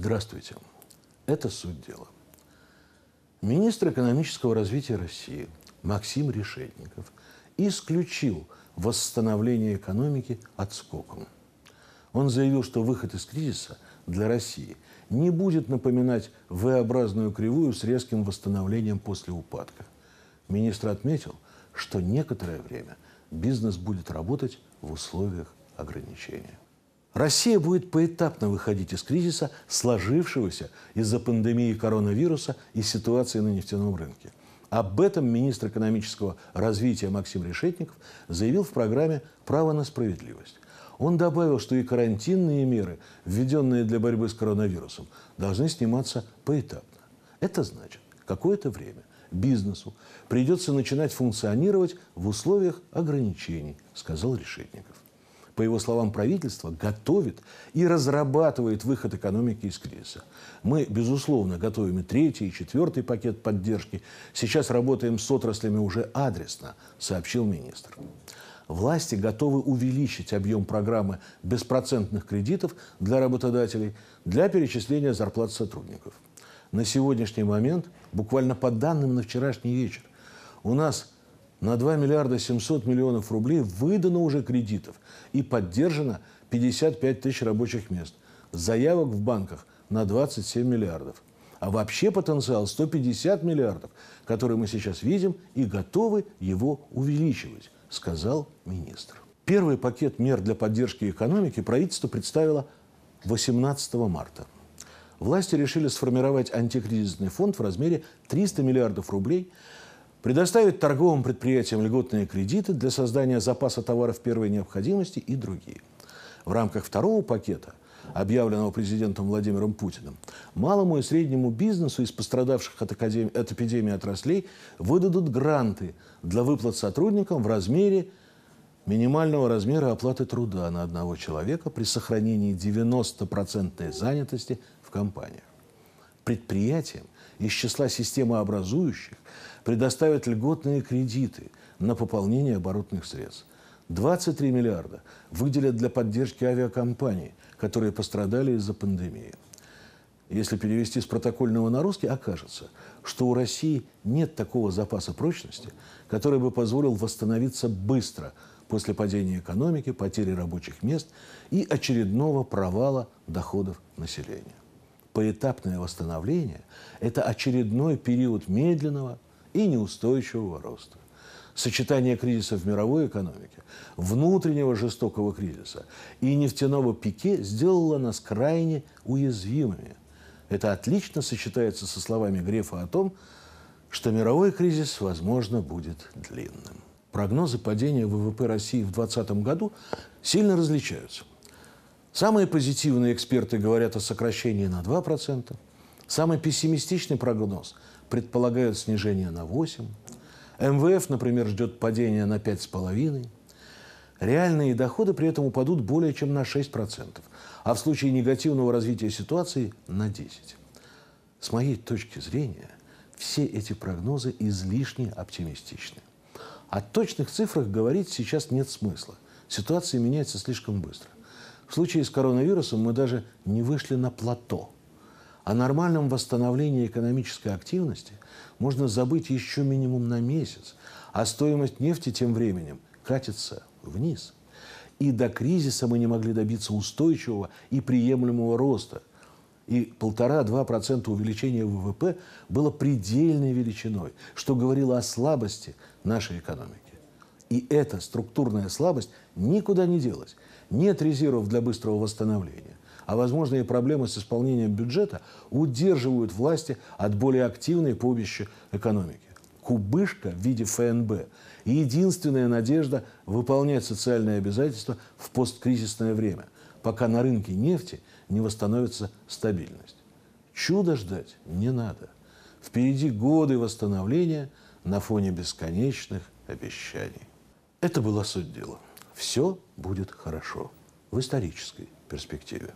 Здравствуйте. Это суть дела. Министр экономического развития России Максим Решетников исключил восстановление экономики отскоком. Он заявил, что выход из кризиса для России не будет напоминать V-образную кривую с резким восстановлением после упадка. Министр отметил, что некоторое время бизнес будет работать в условиях ограничения. Россия будет поэтапно выходить из кризиса, сложившегося из-за пандемии коронавируса и ситуации на нефтяном рынке. Об этом министр экономического развития Максим Решетников заявил в программе «Право на справедливость». Он добавил, что и карантинные меры, введенные для борьбы с коронавирусом, должны сниматься поэтапно. Это значит, какое-то время бизнесу придется начинать функционировать в условиях ограничений, сказал Решетников. По его словам, правительство готовит и разрабатывает выход экономики из кризиса. Мы, безусловно, готовим и третий, и четвертый пакет поддержки. Сейчас работаем с отраслями уже адресно, сообщил министр власти готовы увеличить объем программы беспроцентных кредитов для работодателей для перечисления зарплат сотрудников. На сегодняшний момент, буквально по данным на вчерашний вечер, у нас на 2 миллиарда 700 миллионов рублей выдано уже кредитов и поддержано 55 тысяч рабочих мест. Заявок в банках на 27 миллиардов. А вообще потенциал 150 миллиардов, который мы сейчас видим и готовы его увеличивать, сказал министр. Первый пакет мер для поддержки экономики правительство представило 18 марта. Власти решили сформировать антикризисный фонд в размере 300 миллиардов рублей – предоставить торговым предприятиям льготные кредиты для создания запаса товаров первой необходимости и другие. В рамках второго пакета, объявленного президентом Владимиром Путиным, малому и среднему бизнесу из пострадавших от, академ... от эпидемии отраслей выдадут гранты для выплат сотрудникам в размере минимального размера оплаты труда на одного человека при сохранении 90% занятости в компаниях предприятиям из числа системообразующих предоставят льготные кредиты на пополнение оборотных средств. 23 миллиарда выделят для поддержки авиакомпаний, которые пострадали из-за пандемии. Если перевести с протокольного на русский, окажется, что у России нет такого запаса прочности, который бы позволил восстановиться быстро после падения экономики, потери рабочих мест и очередного провала доходов населения поэтапное восстановление – это очередной период медленного и неустойчивого роста. Сочетание кризисов в мировой экономике, внутреннего жестокого кризиса и нефтяного пике сделало нас крайне уязвимыми. Это отлично сочетается со словами Грефа о том, что мировой кризис, возможно, будет длинным. Прогнозы падения ВВП России в 2020 году сильно различаются – Самые позитивные эксперты говорят о сокращении на 2%. Самый пессимистичный прогноз предполагает снижение на 8%. МВФ, например, ждет падения на 5,5%. Реальные доходы при этом упадут более чем на 6%, а в случае негативного развития ситуации – на 10%. С моей точки зрения, все эти прогнозы излишне оптимистичны. О точных цифрах говорить сейчас нет смысла. Ситуация меняется слишком быстро. В случае с коронавирусом мы даже не вышли на плато. О нормальном восстановлении экономической активности можно забыть еще минимум на месяц, а стоимость нефти тем временем катится вниз. И до кризиса мы не могли добиться устойчивого и приемлемого роста. И 1,5-2% увеличения ВВП было предельной величиной, что говорило о слабости нашей экономики. И эта структурная слабость никуда не делась. Нет резервов для быстрого восстановления. А возможные проблемы с исполнением бюджета удерживают власти от более активной помощи экономики. Кубышка в виде ФНБ – единственная надежда выполнять социальные обязательства в посткризисное время, пока на рынке нефти не восстановится стабильность. Чудо ждать не надо. Впереди годы восстановления на фоне бесконечных обещаний. Это была суть дела. Все будет хорошо в исторической перспективе.